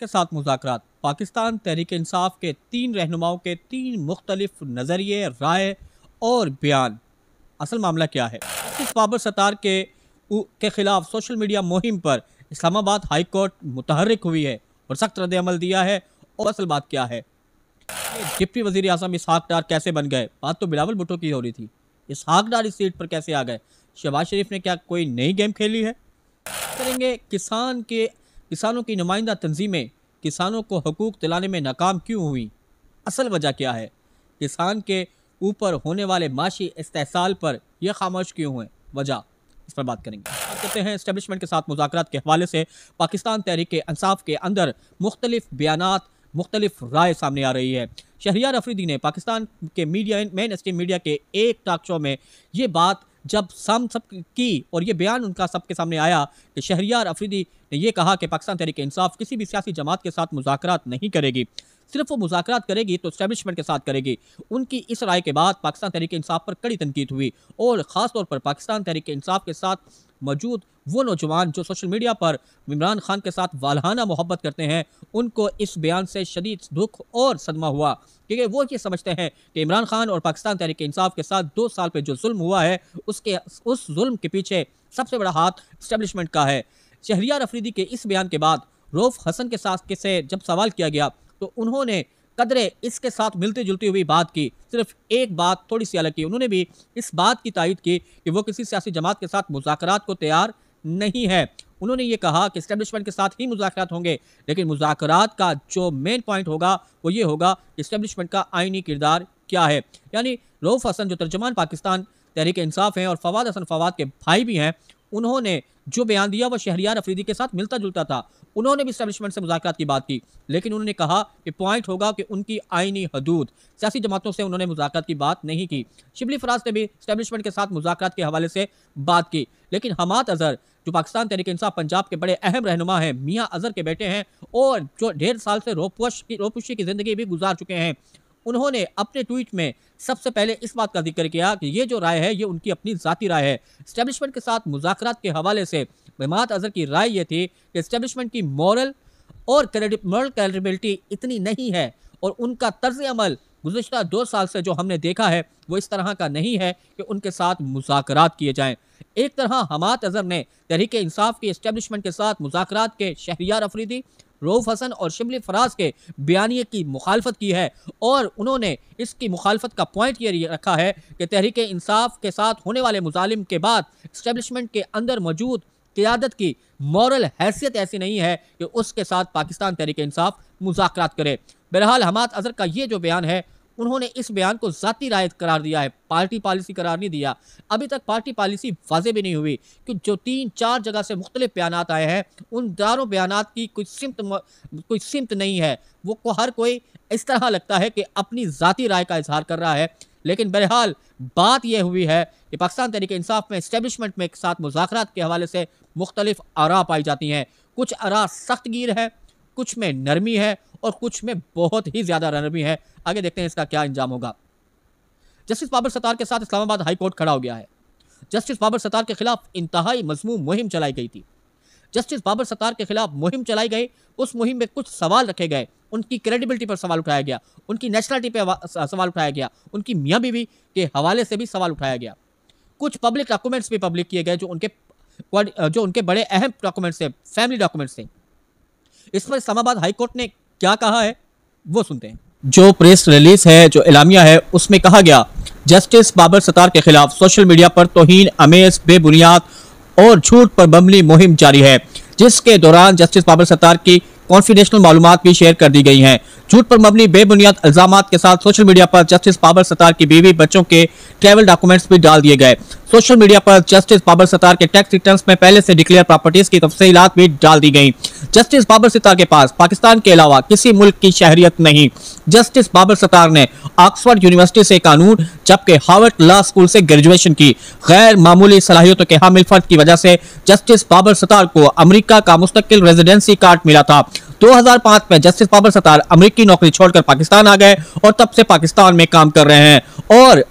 के साथ मुजाकर पाकिस्तान तहरीक इंसाफ के तीन रहनुमाओं के तीन मुख्तलिफ नज़रिए राय और बयान असल मामला क्या है इस बाबर सतार के के ख़िलाफ़ सोशल मीडिया मुहिम पर इस्लामाबाद हाई कोर्ट मुतहरक हुई है और सख्त रद्दमल दिया है और असल बात क्या है डिप्टी वजी अजम इसहाक डार कैसे बन गए बात तो बिलावल भुटो की हो रही थी इसहाक डार इस सीट पर कैसे आ गए शहबाज शरीफ ने क्या कोई नई गेम खेली है करेंगे किसान के किसानों की नुमाइंदा तंजीमें किसानों को हकूक दिलाने में नाकाम क्यों हुई असल वजह क्या है किसान के ऊपर होने वाले माशी इस्तेसाल पर यह खामोश क्यों हुए वजह इस पर बात करेंगे बात करते हैं इस्टेबलिशमेंट के साथ मुजाकर के हवाले से पाकिस्तान तहरीक इंसाफ के अंदर मुख्तलिफ बयान मुख्तलिफ राय सामने आ रही है शहरियार अफरीदी ने पाकिस्तान के मीडिया मेन स्ट्रीम मीडिया के एक टाक शो में ये बात जब सम सब की और ये बयान उनका सबके सामने आया कि शहरियार अफरीदी ने यह कहा कि पाकिस्तान तहरीक इंसाफ किसी भी सियासी जमात के साथ मुजाकर नहीं करेगी सिर्फ वो मुजाकरात करेगी तो स्टैब्लिशमेंट के साथ करेगी उनकी इस राय के बाद पाकिस्तान तहरीक इंसाफ पर कड़ी तनकीद हुई और ख़ासतौर पर पाकिस्तान तहरीक इंसाफ के साथ मौजूद वो नौजवान जो सोशल मीडिया पर इमरान खान के साथ वालहाना मोहब्बत करते हैं उनको इस बयान से शदीद दुख और सदमा हुआ क्योंकि वो ये समझते हैं कि इमरान खान और पाकिस्तान तहरीक इंसाफ के साथ दो साल पर जो जुल्म हुआ है उसके उस जुल्म के पीछे सबसे बड़ा हाथ इस्टेब्लिशमेंट का है शहरियार अफरीदी के इस बयान के बाद रोफ हसन के साथ किसे जब सवाल किया गया तो उन्होंने कदरे इसके साथ मिलते जुलती हुई बात की सिर्फ एक बात थोड़ी सी अलग की उन्होंने भी इस बात की तायद की कि वो किसी सियासी जमात के साथ मुजाकर को तैयार नहीं है उन्होंने ये कहा कि इस्टेब्लिशमेंट के साथ ही मुजाकर होंगे लेकिन मुजाकर का जो मेन पॉइंट होगा वो ये होगा कि इस्टेब्लिशमेंट का आइनी किरदार क्या है यानी रोफ हसन जो तर्जमान पाकिस्तान तहरीक इंसाफ हैं और फवाद हसन फवाद के भाई भी हैं उन्होंने जो बयान दिया वह शहरियार अफरीदी के साथ मिलता जुलता था उन्होंने भी स्टैब्लिशमेंट से मुजाकर की बात की लेकिन उन्होंने कहा कि पॉइंट होगा कि उनकी आईनी हदूद सियासी जमातों से उन्होंने मुजाकर की बात नहीं की शिबली फराज ने भी स्टैब्लिशमेंट के साथ मुजाकर के हवाले से बात की लेकिन हमाद अजहर जो पाकिस्तान तहरीक इंसाफ पंजाब के बड़े अहम रहनुमा हैं मियाँ अजहर के बेटे हैं और जो डेढ़ साल से रोपोश की रोपोशी की ज़िंदगी भी गुजार चुके हैं उन्होंने अपने ट्वीट में सबसे पहले इस बात का जिक्र किया कि ये जो राय है ये उनकी अपनी ज़ाती राय है इस्टेब्लिशमेंट के साथ मुजाकर के हवाले से महमात अजहर की राय ये थी कि इस्टेब्लिशमेंट की मॉरल और मॉरल क्रेडिबिलिटी इतनी नहीं है और उनका तर्ज अमल गुजशत दो साल से जो हमने देखा है वो इस तरह का नहीं है कि उनके साथ मुजाकर किए जाएँ एक तरह हमात अजहर ने तहरीक इंसाफ की इस्टेब्लिशमेंट के साथ मुजाकर के शहरियार अफरीदी रऊफ़ हसन और शिबली फराज के बयानी की मुखालफत की है और उन्होंने इसकी मुखालफत का पॉइंट ये रखा है कि तहरीक इंसाफ के साथ होने वाले मुजालिम के बाद इस्टेबलिशमेंट के अंदर मौजूद क़्यादत की मॉरल हैसियत ऐसी नहीं है कि उसके साथ पाकिस्तान तहरीक इंसाफ मुजाकर करे बहरहाल हमाद अजहर का ये जो बयान है उन्होंने इस बयान को ज़ाती राय करार दिया है पार्टी पॉलिसी करार नहीं दिया अभी तक पार्टी पॉलिसी वाजे भी नहीं हुई कि जो तीन चार जगह से मुख्तलिफ बयान आए हैं उन चारों बयान की कोई सिमत कोई सिमत नहीं है वो को हर कोई इस तरह लगता है कि अपनी ज़ाती राय का इजहार कर रहा है लेकिन बहरहाल बात यह हुई है कि पाकिस्तान तरीके इंसाफ में इस्टेबलिशमेंट में एक साथ मुजाकर के हवाले से मुख्तलिफ आरा पाई जाती हैं कुछ आरा सख्तगीर हैं कुछ में नरमी है और कुछ में बहुत ही ज़्यादा नरमी है आगे देखते हैं इसका क्या इंजाम होगा जस्टिस बाबर सतार के साथ इस्लामाबाद हाईकोर्ट खड़ा हो गया है जस्टिस बाबर सतार के खिलाफ इंतहाई मजमू मुहिम चलाई गई थी जस्टिस बाबर सतार के खिलाफ मुहिम चलाई गई उस मुहिम में कुछ सवाल रखे गए उनकी क्रेडिबिलिटी पर सवाल उठाया गया उनकी नेशनलिटी पर सवाल उठाया गया उनकी मियाँ बीवी के हवाले से भी सवाल उठाया गया कुछ पब्लिक डॉक्यूमेंट्स भी पब्लिक किए गए जो उनके जो उनके बड़े अहम डॉक्यूमेंट्स थे फैमिली डॉक्यूमेंट्स थे इस पर इस्लामाबाद हाईकोर्ट ने क्या कहा है वो सुनते हैं जो प्रेस रिलीज है जो इलामिया है उसमें कहा गया जस्टिस बाबर सतार के खिलाफ सोशल मीडिया पर तोहन अमेज बेबुनियाद और झूठ पर बमली मुहिम जारी है जिसके दौरान जस्टिस बाबर सतार की कॉन्फिडेंशनल मालूम भी शेयर कर दी गई हैं झूठ पर मबनी बेबुनियाद इल्जाम के साथ सोशल मीडिया पर जस्टिस बाबर सतार की बीवी बच्चों के ट्रैवल डॉक्यूमेंट्स भी डाल दिए गए सोशल मीडिया पर जस्टिस बाबर सतार के टैक्स रिटर्न्स में पहले से डिक्लेयर प्रॉपर्टीज की तफसीलात भी डाल दी गई जस्टिस बाबर सतार के पास पाकिस्तान के अलावा किसी मुल्क की शहरियत नहीं जस्टिस बाबर सतार ने ऑक्सफर्ड यूनिवर्सिटी से कानून जबकि हार्वर्ड लॉ स्कूल से ग्रेजुएशन की गैर मामूली सलाहियतों के हामिल फर्द की वजह से जस्टिस बाबर सतार को अमरीका का मुस्तकिल रेजिडेंसी कार्ड मिला था 2005 में जस्टिस बाबर सतार अमरीकी नौकरी छोड़कर पाकिस्तान आ गए और तब से पाकिस्तान में काम कर रहे हैं और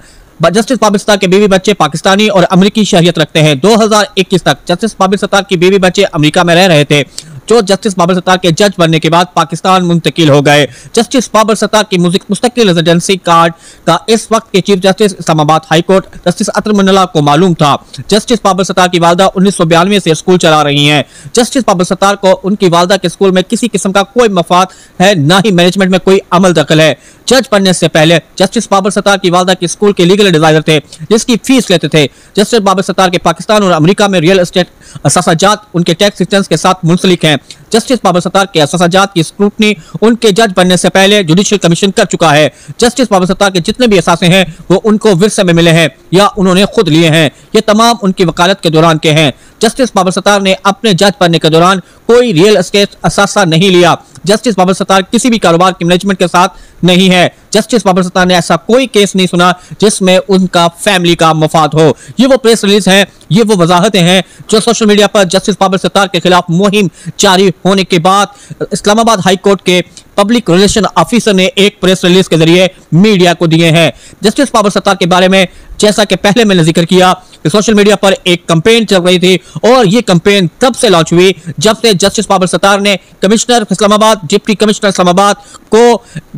जस्टिस पाबिल सत्तार के बीवी बच्चे पाकिस्तानी और अमरीकी शहरियत रखते हैं 2021 तक जस्टिस पाबिल सत्तार की बीवी बच्चे अमेरिका में रह रहे थे जो जस्टिस बाबर सत्तार के जज बनने के बाद पाकिस्तान मुंतकिल हो गए जस्टिस बाबर सत्तार की मुस्तकिल रेजिडेंसी कार्ड का इस वक्त के chief justice Islamabad high court justice Athar Minallah को मालूम था जस्टिस बाबर सत्तार की वालदा उन्नीस से स्कूल चला रही है जस्टिस बाबर सत्तार को उनकी वालदा के स्कूल में किसी किस्म का कोई मफाद है ना ही मैनेजमेंट में कोई अमल दखल है जज बनने से पहले जस्टिस बाबर सत्तार की वालदा के स्कूल के लीगल एडवाइजर थे जिसकी फीस लेते थे जस्टिस बाबर सत्तार के पाकिस्तान और अमरीका में रियल एस्टेट असाजात उनके टैक्स रिटर्न के साथ मुंसलिक हैं हैं जस्टिस बाबर सत्तार के असर सजात की स्क्रूटनी उनके जज बनने से पहले जुडिशियल कमीशन कर चुका है जस्टिस बाबर सत्तार के जितने भी असासे हैं वो उनको विरसे में मिले हैं या उन्होंने खुद लिए हैं ये तमाम उनकी वकालत के दौरान के हैं जस्टिस बाबर सत्तार ने अपने जज बनने के दौरान कोई रियल एस्टेट असासा नहीं लिया जस्टिस बाबर सत्तार किसी भी कारोबार के मैनेजमेंट के साथ नहीं है जस्टिस बाबर सत्तार ने ऐसा कोई केस नहीं सुना जिसमें उनका फैमिली का मफाद हो ये वो प्रेस रिलीज है ये वो वजाहतें हैं जो सोशल मीडिया पर जस्टिस बाबर सत्तार के खिलाफ मुहिम जारी होने के बाद इस्लामाबाद हाईकोर्ट के पब्लिक रिलेशन ऑफिसर ने एक प्रेस रिलीज के जरिए मीडिया को दिए हैं जस्टिस बाबर सत्तार के बारे में जैसा कि पहले मैंने जिक्र किया कि सोशल मीडिया पर एक कंपेन चल रही थी और ये कंपेन तब से लॉन्च हुई जब से जस्टिस बाबर सतार ने commissioner Islamabad deputy commissioner Islamabad को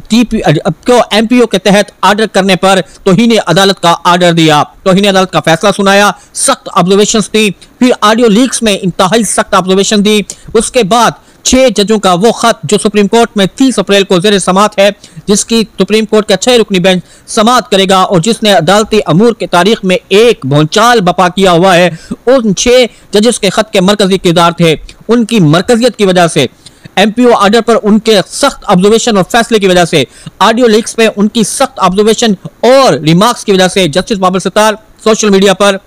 टीपी को एमपीओ के तहत आर्डर करने पर ने अदालत का आर्डर दिया ने अदालत का फैसला सुनाया सख्त ऑब्जर्वेशन दी फिर ऑडियो लीक्स में इंतहाई सख्त ऑब्जर्वेशन दी उसके बाद छह जजों का वो खत जो सुप्रीम कोर्ट में तीस अप्रैल को जेर समात है जिसकी सुप्रीम कोर्ट का छह रुकनी बेंच समात करेगा और जिसने अदालती अमूर की तारीख में एक भोचाल बपा किया हुआ है उन छह जजेस के खत के मरकजी किरदार थे उनकी मरकजियत की वजह से एमपीओ आर्डर पर उनके सख्त ऑब्जर्वेशन और फैसले की वजह से ऑडियो लिंक्स पे उनकी सख्त ऑब्जर्वेशन और रिमार्क्स की वजह से justice Babar Sattar social media पर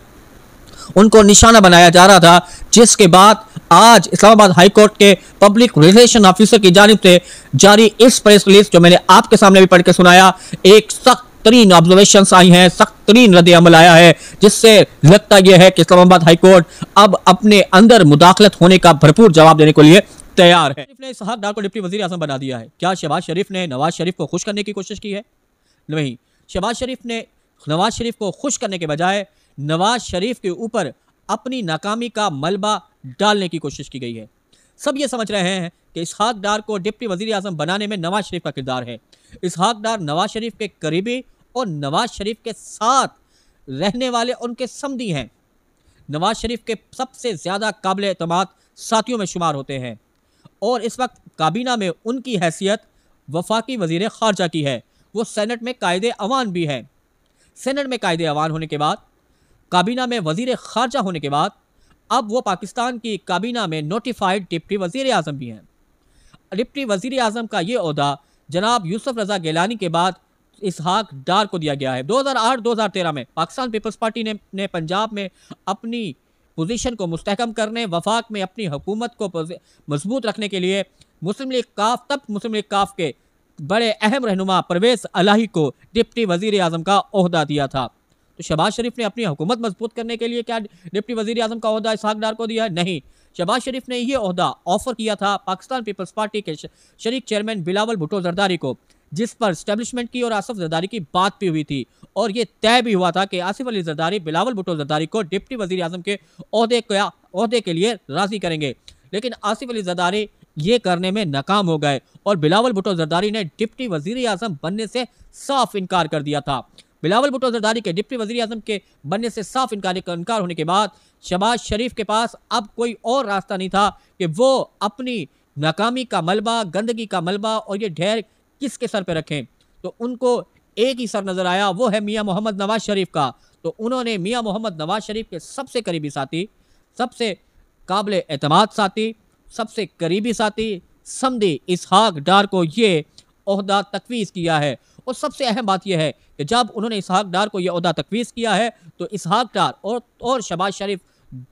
उनको निशाना बनाया जा रहा था जिसके बाद आज इस्लामाबाद हाईकोर्ट के पब्लिक रिलेशन ऑफिसर की जानब से जारी इस प्रेस रिलीज जो मैंने आपके सामने भी पढ़ के सुनाया एक सख्त तरीन ऑब्जर्वेशन आई हैं सख्त तरीन रद्द अमल आया है जिससे लगता यह है कि इस्लामाबाद हाईकोर्ट अब अपने अंदर मुदाखलत होने का भरपूर जवाब देने के लिए तैयार है ने इसहाक डार को डिप्टी वजी अजम बना दिया है क्या शहबाज शरीफ ने नवाज शरीफ को खुश करने की कोशिश की है नहीं शहबाज शरीफ ने नवाज शरीफ को खुश करने के बजाय नवाज शरीफ के ऊपर अपनी नाकामी का मलबा डालने की कोशिश की गई है सब ये समझ रहे हैं कि इसहाक डार को डिप्टी वजीर अजम बनाने में नवाज शरीफ का किरदार है इसहाक डार नवाज शरीफ के करीबी और नवाज शरीफ के साथ रहने वाले उनके समदी हैं नवाज शरीफ के सबसे ज़्यादा काबिल अतम साथियों में शुमार होते हैं और इस वक्त काबीना में उनकी हैसियत वफाकी वजीर खारजा की है वो सैनट में कायद अवान भी हैं सैनट में कायद अवान होने के बाद काबीना में वजीर खारजा होने के बाद अब वो पाकिस्तान की काबीना में नोटिफाइड डिप्टी वजीर अजम भी हैं डिप्टी वजीर अजम का ये अहदा जनाब यूसुफ रजा गैलानी के बाद इसहाक डार को दिया गया है 2008-2013 में पाकिस्तान पीपल्स पार्टी ने, ने पंजाब में अपनी पोजीशन को मुस्तकम करने वफाक में अपनी हुकूमत को मजबूत रखने के लिए मुस्लिम लीग काफ तब मुस्लिम लीग काफ के बड़े अहम रहनुमा परवेज अलाही को डिप्टी वजीर अजम का अहदा दिया था तो शहबाज शरीफ ने अपनी हुकूमत मजबूत करने के लिए क्या डिप्टी वजी अजम का अहदा इसहाक डार को दिया है नहीं शहबाज शरीफ ने यह अहदा ऑफर किया था पाकिस्तान पीपल्स पार्टी के शरीक चेयरमैन बिलावल भुटो जरदारी को जिस पर स्टैब्लिशमेंट की और आसफ जरदारी की बात भी हुई थी और ये तय भी हुआ था कि आसिफ अली जरदारी बिलावल भुटो जरदारी को डिप्टी वजी अजम के अहदे के लिए राजी करेंगे लेकिन आसिफ अली जरदारी ये करने में नाकाम हो गए और बिलावल भुटो जरदारी ने डिप्टी वजीर अजम बनने से साफ इनकार कर दिया था बिलावल भुट्टो जरदारी के डिप्टी वजी अजम के बनने से साफ इनकार इनकार होने के बाद शबाज शरीफ के पास अब कोई और रास्ता नहीं था कि वो अपनी नाकामी का मलबा गंदगी का मलबा और ये ढेर किसके सर पर रखें तो उनको एक ही सर नज़र आया वो है मियाँ मोहम्मद नवाज शरीफ का तो उन्होंने मियाँ मोहम्मद नवाज शरीफ के सबसे करीबी साथी सबसे काबिल अतमाद साथी सबसे करीबी साथी समी इसहाक डार को ये अहदा तकवीज़ किया है और सबसे अहम बात यह है कि जब उन्होंने इसहाक डार को यह अहदा तकवीज़ किया है तो इसहाक डार और और शबाज शरीफ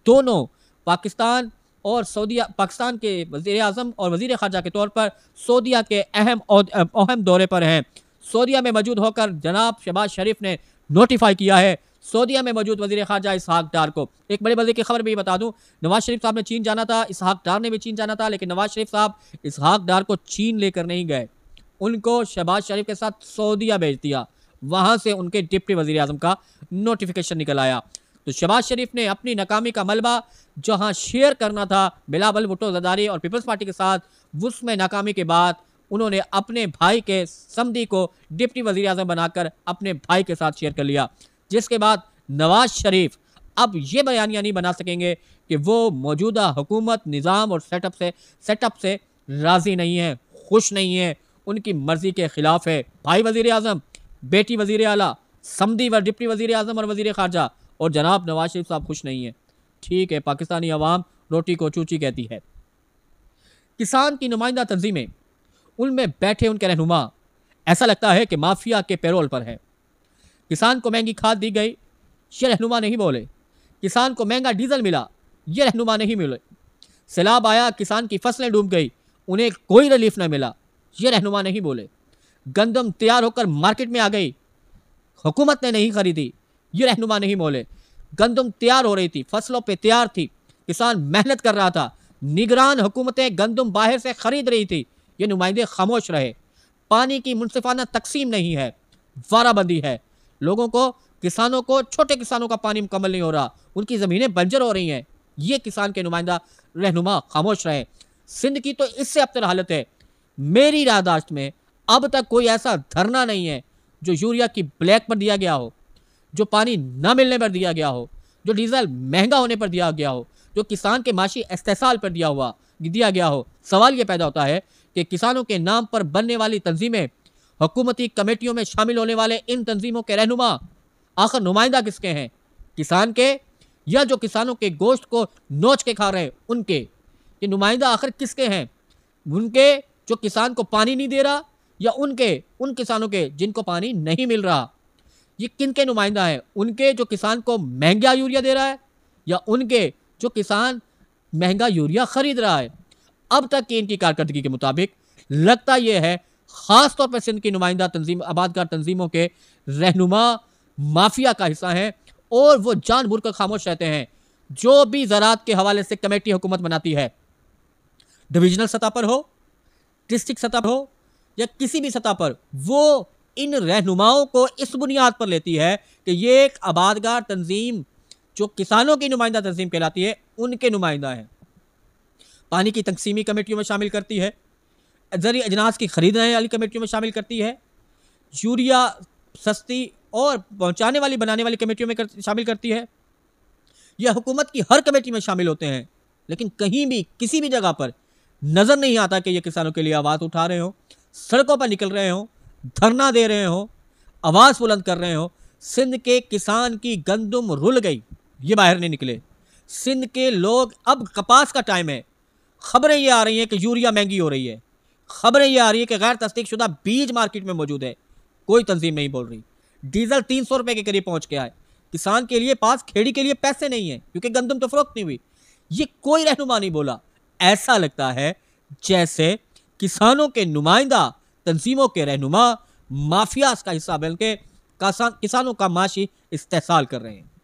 दोनों पाकिस्तान और सऊदिया पाकिस्तान के वजीर अजम और वजीर खारजा के तौर पर सऊदिया के अहम अहम दौरे पर हैं सऊदिया में मौजूद होकर जनाब शबाज शरीफ ने नोटिफाई किया है सऊदिया में मौजूद वजी खारजा इसहाक डार को एक बड़े मजे की खबर भी बता दूं नवाज शरीफ साहब ने चीन जाना था इसहाक डार ने भी चीन जाना था लेकिन नवाज शरीफ साहब इसहाक डार को चीन लेकर नहीं गए उनको शहबाज शरीफ के साथ सऊदीया भेज दिया वहाँ से उनके डिप्टी वजी अजम का नोटिफिकेशन निकल आया तो शहबाज शरीफ ने अपनी नाकामी का मलबा जहाँ शेयर करना था बिलावल भुट्टो जदारी और पीपल्स पार्टी के साथ उसमें नाकामी के बाद उन्होंने अपने भाई के समी को डिप्टी वजी अजम बनाकर अपने भाई के साथ शेयर कर लिया जिसके बाद नवाज शरीफ अब ये बयानियाँ नहीं बना सकेंगे कि वो मौजूदा हुकूमत निज़ाम और सेटअप से सेटअप से राज़ी नहीं है खुश नहीं है उनकी मर्जी के ख़िलाफ़ है भाई वज़ी अजम बेटी वज़ी अला समी व डिप्टी वजीर अजम और वज़ी ख़ारजा और जनाब नवाज शरीफ साहब खुश नहीं है ठीक है पाकिस्तानी आवाम रोटी को चूची कहती है किसान की नुमाइंदा तंजीमें उनमें बैठे उनके रहनुमा ऐसा लगता है कि माफिया के पेरोल पर है किसान को महंगी खाद दी गई ये रहनुमा नहीं बोले किसान को महंगा डीजल मिला ये रहनुमा नहीं मिले सैलाब आया किसान की फसलें डूब गई उन्हें कोई रिलीफ ना मिला ये रहनुमा नहीं बोले गंदम तैयार होकर मार्केट में आ गई हुकूमत ने नहीं खरीदी ये रहनुमा नहीं बोले गंदम तैयार हो रही थी फसलों पे तैयार थी किसान मेहनत कर रहा था निगरान हुकूमतें गंदम बाहर से खरीद रही थी ये नुमाइंदे खामोश रहे पानी की मुनफाना तकसीम नहीं है वाराबंदी है लोगों को किसानों को छोटे किसानों का पानी मुकम्मल नहीं हो रहा उनकी ज़मीनें बंजर हो रही हैं ये किसान के नुमाइंदा रहनुमा खामोश रहे सिंध की तो इससे अपतर हालत है मेरी यादाश्त में अब तक कोई ऐसा धरना नहीं है जो यूरिया की ब्लैक पर दिया गया हो जो पानी न मिलने पर दिया गया हो जो डीजल महंगा होने पर दिया गया हो जो किसान के माशी इस्तेसाल पर दिया हुआ दिया गया हो सवाल ये पैदा होता है कि किसानों के नाम पर बनने वाली तंजीमें हुकूमती कमेटियों में शामिल होने वाले इन तंजीमों के रहनुमा आखिर नुमाइंदा किसके हैं किसान के या जो किसानों के गोश्त को नोच के खा रहे उनके ये नुमाइंदा आखिर किसके हैं उनके जो किसान को पानी नहीं दे रहा या उनके उन किसानों के जिनको पानी नहीं मिल रहा ये किन के नुमाइंदा हैं उनके जो किसान को महंगा यूरिया दे रहा है या उनके जो किसान महंगा यूरिया ख़रीद रहा है अब तक की इनकी कारकर्दगी के मुताबिक लगता यह है ख़ास तौर पर सिंध की नुमाइंदा तंजीम आबादगार तंजीमों के रहनुमा माफिया का हिस्सा हैं और वो जानबूझ कर खामोश रहते हैं जो भी ज़रात के हवाले से कमेटी हुकूमत बनाती है डिविजनल सतह पर हो डिस्ट्रिक्ट सतह पर हो या किसी भी सतह पर वो इन रहनुमाओं को इस बुनियाद पर लेती है कि ये एक आबादगार तंजीम जो किसानों की नुमाइंदा तंजीम कहलाती है उनके नुमाइंदा हैं पानी की तकसीमी कमेटियों में शामिल करती है जरिए अजनास की ख़रीदने वाली कमेटियों में शामिल करती है यूरिया सस्ती और पहुंचाने वाली बनाने वाली कमेटियों में कर, शामिल करती है यह हुकूमत की हर कमेटी में शामिल होते हैं लेकिन कहीं भी किसी भी जगह पर नज़र नहीं आता कि ये किसानों के लिए आवाज़ उठा रहे हों सड़कों पर निकल रहे हों धरना दे रहे हों आवाज़ बुलंद कर रहे हों सिंध के किसान की गंदुम रुल गई ये बाहर नहीं निकले सिंध के लोग अब कपास का टाइम है खबरें ये आ रही हैं कि यूरिया महंगी हो रही है खबरें ये आ रही है कि गैर तस्दीक शुदा बीज मार्केट में मौजूद है कोई तंजीम नहीं बोल रही डीजल तीन सौ रुपये के करीब पहुँच गया है किसान के लिए पास खेड़ी के लिए पैसे नहीं हैं क्योंकि गंदम तो फरोख्त नहीं हुई ये कोई रहनुमा नहीं बोला ऐसा लगता है जैसे किसानों के नुमाइंदा तंजीमों के रहनुमा माफियाज का हिस्सा बल्कि किसानों का माशी इस्तेसाल कर रहे हैं